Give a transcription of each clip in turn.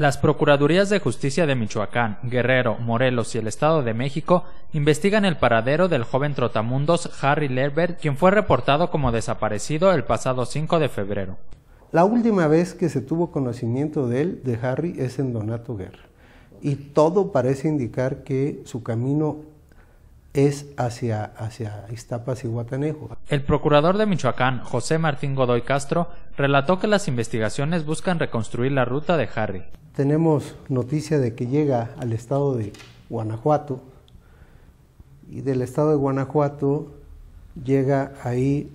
Las Procuradurías de Justicia de Michoacán, Guerrero, Morelos y el Estado de México investigan el paradero del joven trotamundos Harry Lerber, quien fue reportado como desaparecido el pasado 5 de febrero. La última vez que se tuvo conocimiento de él, de Harry, es en Donato Guerra. Y todo parece indicar que su camino es hacia, hacia Iztapas y Guatanejo. El procurador de Michoacán, José Martín Godoy Castro, relató que las investigaciones buscan reconstruir la ruta de Harry tenemos noticia de que llega al estado de Guanajuato y del estado de Guanajuato llega ahí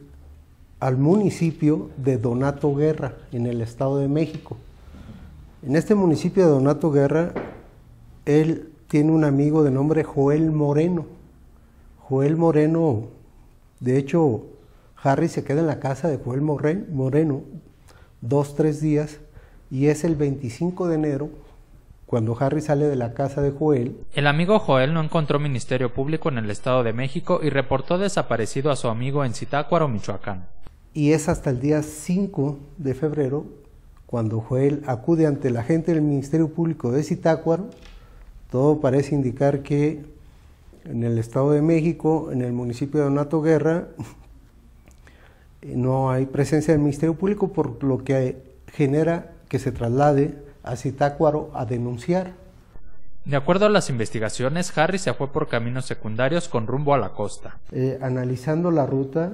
al municipio de Donato Guerra, en el estado de México. En este municipio de Donato Guerra, él tiene un amigo de nombre Joel Moreno. Joel Moreno, de hecho, Harry se queda en la casa de Joel Moreno dos, tres días y es el 25 de enero cuando Harry sale de la casa de Joel. El amigo Joel no encontró ministerio público en el Estado de México y reportó desaparecido a su amigo en Zitácuaro, Michoacán. Y es hasta el día 5 de febrero cuando Joel acude ante la gente del Ministerio Público de Zitácuaro. Todo parece indicar que en el Estado de México, en el municipio de Donato Guerra, no hay presencia del Ministerio Público por lo que genera se traslade a Citácuaro a denunciar. De acuerdo a las investigaciones, Harry se fue por caminos secundarios con rumbo a la costa. Eh, analizando la ruta,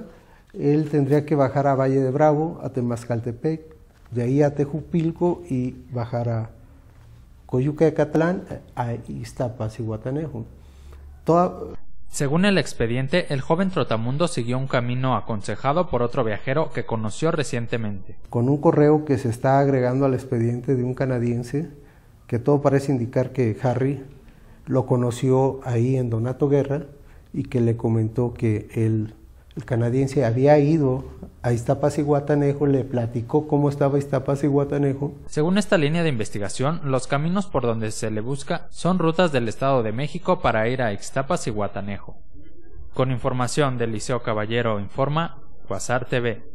él tendría que bajar a Valle de Bravo, a Temascaltepec, de ahí a Tejupilco y bajar a Coyuca de Catlán, eh, a Iztapas y Guatanejo. Toda, según el expediente, el joven Trotamundo siguió un camino aconsejado por otro viajero que conoció recientemente. Con un correo que se está agregando al expediente de un canadiense, que todo parece indicar que Harry lo conoció ahí en Donato Guerra y que le comentó que el, canadiense había ido a Iztapas y Guatanejo, le platicó cómo estaba Iztapas y Guatanejo. Según esta línea de investigación, los caminos por donde se le busca son rutas del Estado de México para ir a Iztapas y Guatanejo. Con información del Liceo Caballero Informa, Quasar TV.